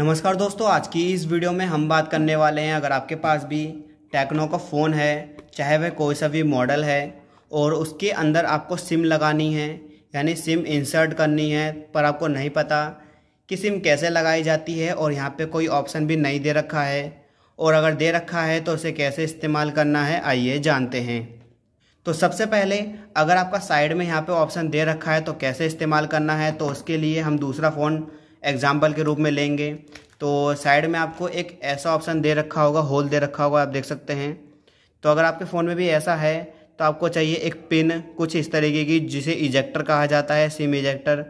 नमस्कार दोस्तों आज की इस वीडियो में हम बात करने वाले हैं अगर आपके पास भी टेक्नो का फ़ोन है चाहे वह कोई सा भी मॉडल है और उसके अंदर आपको सिम लगानी है यानी सिम इंसर्ट करनी है पर आपको नहीं पता कि सिम कैसे लगाई जाती है और यहाँ पे कोई ऑप्शन भी नहीं दे रखा है और अगर दे रखा है तो उसे कैसे इस्तेमाल करना है आइए जानते हैं तो सबसे पहले अगर आपका साइड में यहाँ पर ऑप्शन दे रखा है तो कैसे इस्तेमाल करना है तो उसके लिए हम दूसरा फ़ोन एग्जाम्पल के रूप में लेंगे तो साइड में आपको एक ऐसा ऑप्शन दे रखा होगा होल दे रखा होगा आप देख सकते हैं तो अगर आपके फ़ोन में भी ऐसा है तो आपको चाहिए एक पिन कुछ इस तरीके की जिसे इजेक्टर कहा जाता है सिम इजेक्टर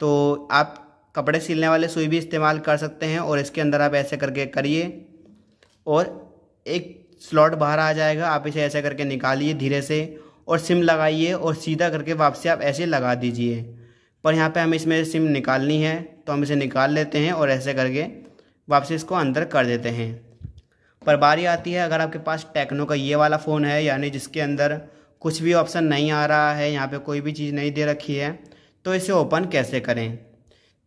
तो आप कपड़े सिलने वाले सुई भी इस्तेमाल कर सकते हैं और इसके अंदर आप ऐसे करके करिए और एक स्लॉट बाहर आ जाएगा आप इसे ऐसे करके निकालिए धीरे से और सिम लगाइए और सीधा करके वापसी आप ऐसे लगा दीजिए पर यहाँ पे हमें इसमें सिम निकालनी है तो हम इसे निकाल लेते हैं और ऐसे करके वापस इसको अंदर कर देते हैं पर बारी आती है अगर आपके पास टेक्नो का ये वाला फ़ोन है यानी जिसके अंदर कुछ भी ऑप्शन नहीं आ रहा है यहाँ पे कोई भी चीज़ नहीं दे रखी है तो इसे ओपन कैसे करें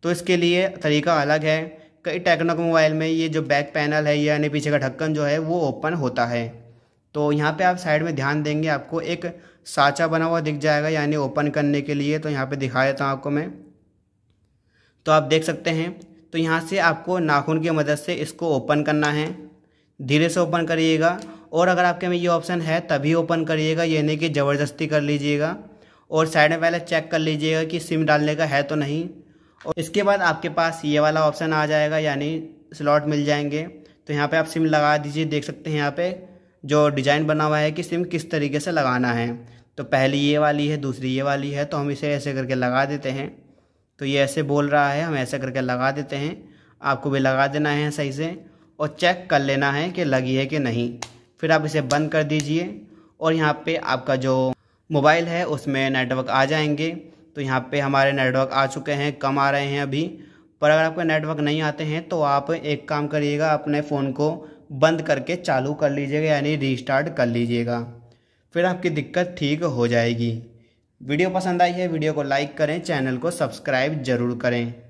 तो इसके लिए तरीका अलग है कई टेक्नो के मोबाइल में ये जो बैक पैनल है यानी पीछे का ढक्कन जो है वो ओपन होता है तो यहाँ पे आप साइड में ध्यान देंगे आपको एक साँचा बना हुआ दिख जाएगा यानी ओपन करने के लिए तो यहाँ पे दिखा देता हूँ आपको मैं तो आप देख सकते हैं तो यहाँ से आपको नाखून की मदद से इसको ओपन करना है धीरे से ओपन करिएगा और अगर आपके में ये ऑप्शन है तभी ओपन करिएगा ये नहीं कि ज़बरदस्ती कर लीजिएगा और साइड में पहले चेक कर लीजिएगा कि सिम डालने का है तो नहीं और इसके बाद आपके पास ये वाला ऑप्शन आ जाएगा यानी स्लॉट मिल जाएंगे तो यहाँ पे आप सिम लगा दीजिए देख सकते हैं यहाँ पे जो डिज़ाइन बना हुआ है कि सिम किस तरीके से लगाना है तो पहली ये वाली है दूसरी ये वाली है तो हम इसे ऐसे करके लगा देते हैं तो ये ऐसे बोल रहा है हम ऐसे करके लगा देते हैं आपको भी लगा देना है सही से और चेक कर लेना है कि लगी है कि नहीं फिर आप इसे बंद कर दीजिए और यहाँ पे आपका जो मोबाइल है उसमें नेटवर्क आ जाएंगे तो यहाँ पे हमारे नेटवर्क आ चुके हैं कम आ रहे हैं अभी पर अगर आपके नेटवर्क नहीं आते हैं तो आप एक काम करिएगा अपने फ़ोन को बंद करके चालू कर लीजिएगा यानी रिस्टार्ट कर लीजिएगा फिर आपकी दिक्कत ठीक हो जाएगी वीडियो पसंद आई है वीडियो को लाइक करें चैनल को सब्सक्राइब ज़रूर करें